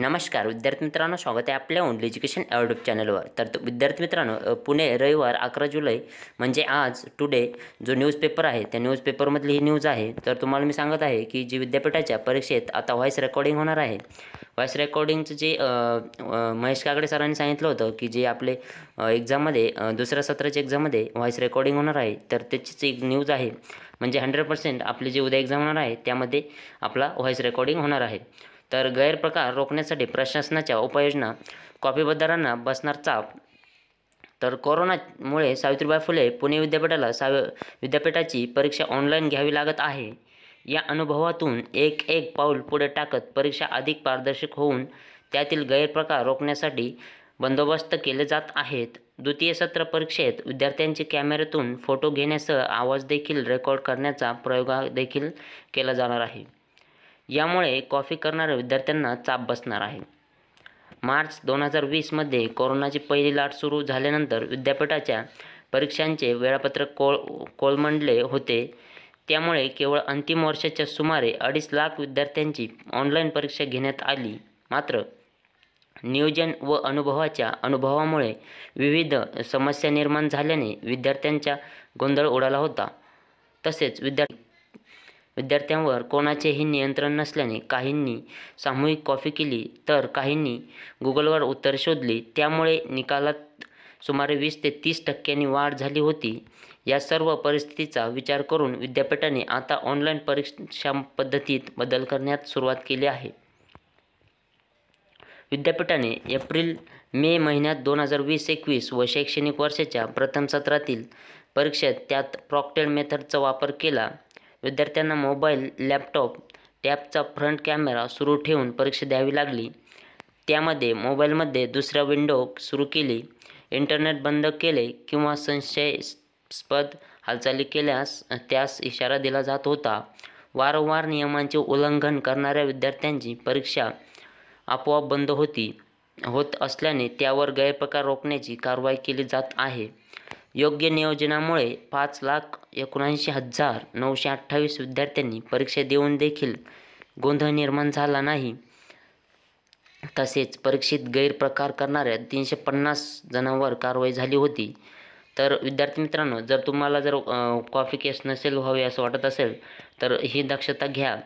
नमस्कार विद्यार्थी मित्रांनो स्वागत आहे आपल्या ओनली एज्युकेशन युट्यूब चॅनलवर तर विद्यार्थी मित्रांनो पुणे रविवार अकरा जुलै म्हणजे आज टुडे जो न्यूजपेपर आहे त्या न्यूजपेपरमधली ही न्यूज आहे तर तुम्हाला मी सांगत आहे की जी विद्यापीठाच्या परीक्षेत आता व्हॉइस रेकॉर्डिंग होणार आहे व्हॉइस रेकॉर्डिंगचं जे महेश कागडे सरांनी सांगितलं होतं की जे आपले एक्झाममध्ये दुसऱ्या सत्राच्या एक्झाममध्ये व्हॉइस रेकॉर्डिंग होणार आहे तर त्याचीच एक न्यूज आहे म्हणजे हंड्रेड पर्सेंट आपली जी उद्या एक्झाम होणार आहे त्यामध्ये आपला व्हॉइस रेकॉर्डिंग होणार आहे तर गैरप्रकार रोखण्यासाठी प्रशासनाच्या उपाययोजना कॉपीबद्दारांना बसणार चाप तर कोरोनामुळे सावित्रीबाई फुले पुणे विद्यापीठाला साव विद्यापीठाची परीक्षा ऑनलाईन घ्यावी लागत आहे या अनुभवातून एक एक पाऊल पुढे टाकत परीक्षा अधिक पारदर्शक होऊन त्यातील गैरप्रकार रोखण्यासाठी बंदोबस्त केले जात आहेत द्वितीय सत्र परीक्षेत विद्यार्थ्यांचे कॅमेऱ्यातून फोटो घेण्यासह आवाज देखील रेकॉर्ड करण्याचा प्रयोग देखील केला जाणार आहे यामुळे कॉफी करणाऱ्या विद्यार्थ्यांना चाप बसणार आहे मार्च दोन हजार वीसमध्ये कोरोनाची पहिली लाट सुरू झाल्यानंतर विद्यापीठाच्या परीक्षांचे वेळापत्रक कोळ कोलमंडले होते त्यामुळे केवळ अंतिम वर्षाच्या सुमारे अडीच लाख विद्यार्थ्यांची ऑनलाईन परीक्षा घेण्यात आली मात्र नियोजन व अनुभवाच्या अनुभवामुळे विविध समस्या निर्माण झाल्याने विद्यार्थ्यांचा गोंधळ उडाला होता तसेच विद्यार्थी विद्यार्थ्यांवर कोणाचेही नियंत्रण नसल्याने काहींनी सामूहिक कॉफी केली तर काहींनी गुगलवर उत्तर शोधली त्यामुळे निकालात सुमारे वीस ते तीस टक्क्यांनी वाढ झाली होती या सर्व परिस्थितीचा विचार करून विद्यापीठाने आता ऑनलाईन परीक्षा पद्धतीत बदल करण्यास सुरुवात केली आहे विद्यापीठाने एप्रिल मे महिन्यात दोन हजार वीस एकवीस व शैक्षणिक वर्षाच्या प्रथम सत्रातील परीक्षेत त्यात प्रॉक्टेड मेथडचा वापर केला विद्यार्थ्यांना मोबाईल लॅपटॉप टॅबचा फ्रंट कॅमेरा सुरू ठेवून परीक्षा द्यावी लागली त्यामध्ये मोबाईलमध्ये दुसऱ्या विंडो सुरू केली इंटरनेट बंद केले किंवा संशयस्पद हालचाली केल्यास त्यास इशारा दिला जात होता वारंवार नियमांचे उल्लंघन करणाऱ्या विद्यार्थ्यांची परीक्षा आपोआप बंद होती होत असल्याने त्यावर गैरप्रकार रोखण्याची कारवाई केली जात आहे योग्य नियोजनामुळे पाच लाख एकोणऐंशी हजार नऊशे अठ्ठावीस विद्यार्थ्यांनी परीक्षा देऊन देखील गोंधळ निर्माण झाला नाही तसेच परीक्षेत गैरप्रकार करणाऱ्या तीनशे पन्नास जणांवर कारवाई झाली होती तर विद्यार्थी मित्रांनो जर तुम्हाला जर कॉफी केस नसेल व्हावे असं वाटत असेल तर ही दक्षता घ्या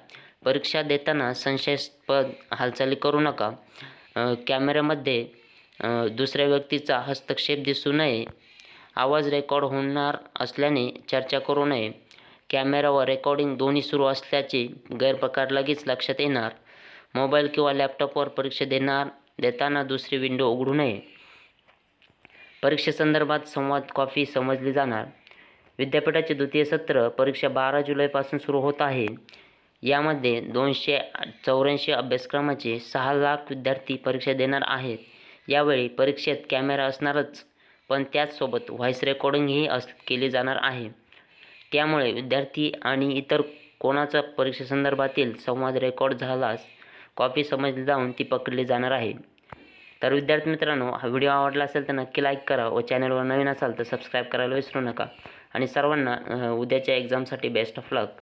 परीक्षा देताना संशयास्पद हालचाली करू नका कॅमेऱ्यामध्ये दुसऱ्या व्यक्तीचा हस्तक्षेप दिसू नये आवाज रेकॉर्ड होणार असल्याने चर्चा करू नये कॅमेरावर रेकॉर्डिंग दोन्ही सुरू असल्याचे गैरप्रकार लगेच लक्षात येणार मोबाईल किंवा लॅपटॉपवर परीक्षा देणार देताना दुसरी विंडो उघडू नये परीक्षेसंदर्भात संवाद कॉफी समजली जाणार विद्यापीठाचे द्वितीय सत्र परीक्षा बारा जुलैपासून सुरू होत आहे यामध्ये दोनशे चौऱ्याऐंशी अभ्यासक्रमाचे सहा लाख विद्यार्थी परीक्षा देणार आहेत यावेळी परीक्षेत कॅमेरा असणारच पण त्याचसोबत व्हॉईस रेकॉर्डिंगही अस केली जाणार आहे त्यामुळे विद्यार्थी आणि इतर कोणाचा परीक्षेसंदर्भातील संवाद रेकॉर्ड झालास कॉपी समजली जाऊन ती पकडली जाणार आहे तर विद्यार्थी मित्रांनो हा व्हिडिओ आवडला असेल तर नक्की लाईक करा व चॅनलवर नवीन असाल तर सबस्क्राईब करायला विसरू नका आणि सर्वांना उद्याच्या एक्झामसाठी बेस्ट ऑफ लक